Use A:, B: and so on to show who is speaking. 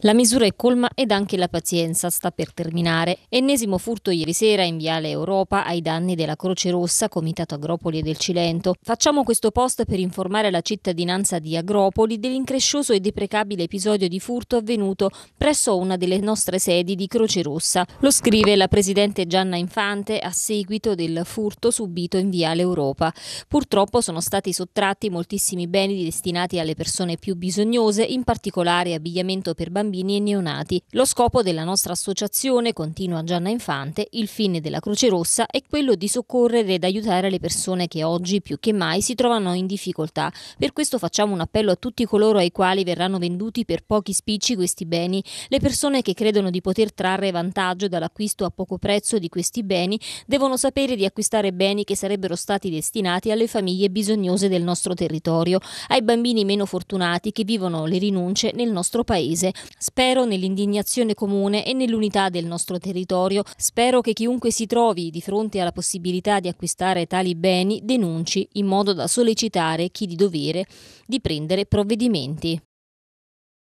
A: La misura è colma ed anche la pazienza sta per terminare. Ennesimo furto ieri sera in Viale Europa ai danni della Croce Rossa, Comitato Agropoli e del Cilento. Facciamo questo post per informare la cittadinanza di Agropoli dell'increscioso e deprecabile episodio di furto avvenuto presso una delle nostre sedi di Croce Rossa. Lo scrive la presidente Gianna Infante a seguito del furto subito in Viale Europa. Purtroppo sono stati sottratti moltissimi beni destinati alle persone più bisognose, in particolare abbigliamento per bambini bambini e neonati. Lo scopo della nostra associazione, continua Gianna Infante, il fine della Croce Rossa è quello di soccorrere ed aiutare le persone che oggi più che mai si trovano in difficoltà. Per questo facciamo un appello a tutti coloro ai quali verranno venduti per pochi spicci questi beni. Le persone che credono di poter trarre vantaggio dall'acquisto a poco prezzo di questi beni devono sapere di acquistare beni che sarebbero stati destinati alle famiglie bisognose del nostro territorio, ai bambini meno fortunati che vivono le rinunce nel nostro paese. Spero nell'indignazione comune e nell'unità del nostro territorio, spero che chiunque si trovi di fronte alla possibilità di acquistare tali beni denunci in modo da sollecitare chi di dovere di prendere provvedimenti.